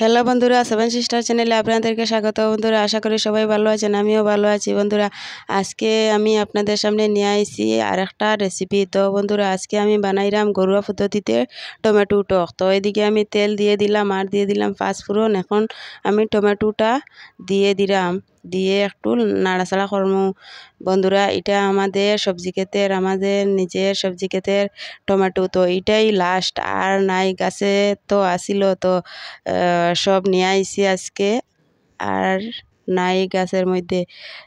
hello বন্ধুরা seven sister চ্যানেলে আপনাদেরকে স্বাগত বন্ধুরা আশা করি সবাই ভালো আছেন আমিও ভালো আছি বন্ধুরা আজকে আমি আপনাদের সামনে নিয়ে আসি আর একটা রেসিপি তো বন্ধুরা আজকে আমি বানাইলাম ঘরোয়া পদ্ধতিতে টমেটো টক তো এদিকে আমি তেল দিয়ে দিলাম আর দিয়ে দিলাম পাঁচফোড়ন এখন আমি টমেটোটা দিয়ে দিলাম দিয়ে একটু নাড়াচাড়া করমু বন্ধুরা এটা আমাদের সবজি ক্ষেতের আমাদের নিজের সবজি ক্ষেতের টমেটো তো এটাই লাস্ট আর নাই গাছে তো আসিল তো সব নিয়ে আইসি আজকে আর নাই গাছের মধ্যে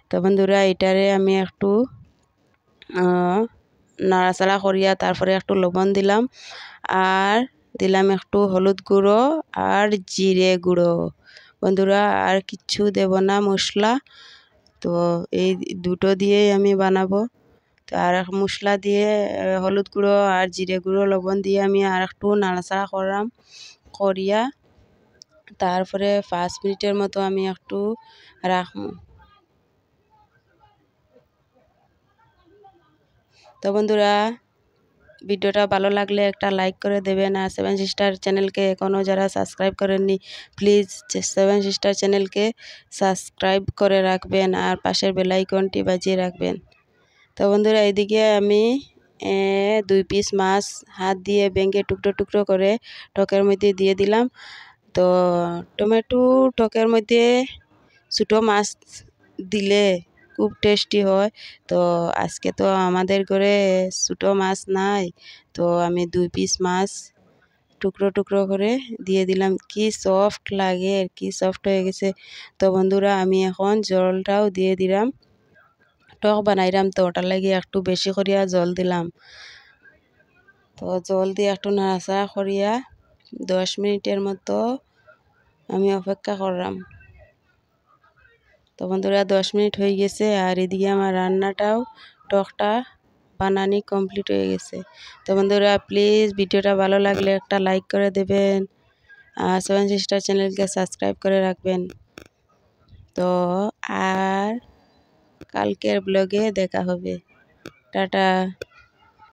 তো বন্ধুরা এটারে আমি একটু নাড়াচাড়া করিয়া তারপরে একটু লবণ দিলাম আর দিলাম একটু হলুদ গুঁড়ো আর জিরে গুঁড়ো বন্ধুরা আর কিচ্ছু দেব না মশলা তো এই দুটো দিয়েই আমি বানাবো তো আর এক মশলা দিয়ে হলুদ গুঁড়ো আর জিরে গুঁড়ো লবণ দিয়ে আমি আর একটু নাড়াচাড়া করলাম করিয়া তারপরে পাঁচ মিনিটের মতো আমি একটু রাখবো তো বন্ধুরা ভিডিওটা ভালো লাগলে একটা লাইক করে দেবেন আর সেভেন সিস্টার চ্যানেলকে এখনও যারা সাবস্ক্রাইব করেননি প্লিজ সেভেন সিস্টার চ্যানেলকে সাবস্ক্রাইব করে রাখবেন আর পাশের বেলাইকনটি বাজিয়ে রাখবেন তো বন্ধুরা এইদিকে আমি দুই পিস মাছ হাত দিয়ে ব্যাঙ্গে টুকরো টুকরো করে টকের মধ্যে দিয়ে দিলাম তো টমেটো টকের মধ্যে ছোটো মাছ দিলে খুব টেস্টি হয় তো আজকে তো আমাদের ঘরে ছোটো মাছ নাই তো আমি দুই পিস মাছ টুকরো টুকরো করে দিয়ে দিলাম কি সফট লাগে আর কি সফট হয়ে গেছে তো বন্ধুরা আমি এখন জলটাও দিয়ে দিলাম টক বানাইলাম তো ওটার লাগে একটু বেশি করিয়া জল দিলাম তো জল দিয়ে একটু নাড়াচাড়া করিয়া দশ মিনিটের মতো আমি অপেক্ষা করলাম তো বন্ধুরা দশ মিনিট হয়ে গেছে আর এদিকে আমার রান্নাটাও টকটা বানানি কমপ্লিট হয়ে গেছে তো বন্ধুরা প্লিজ ভিডিওটা ভালো লাগলে একটা লাইক করে দেবেন আর সেভেন সিস্টার চ্যানেলকে সাবস্ক্রাইব করে রাখবেন তো আর কালকের ব্লগে দেখা হবে টাটা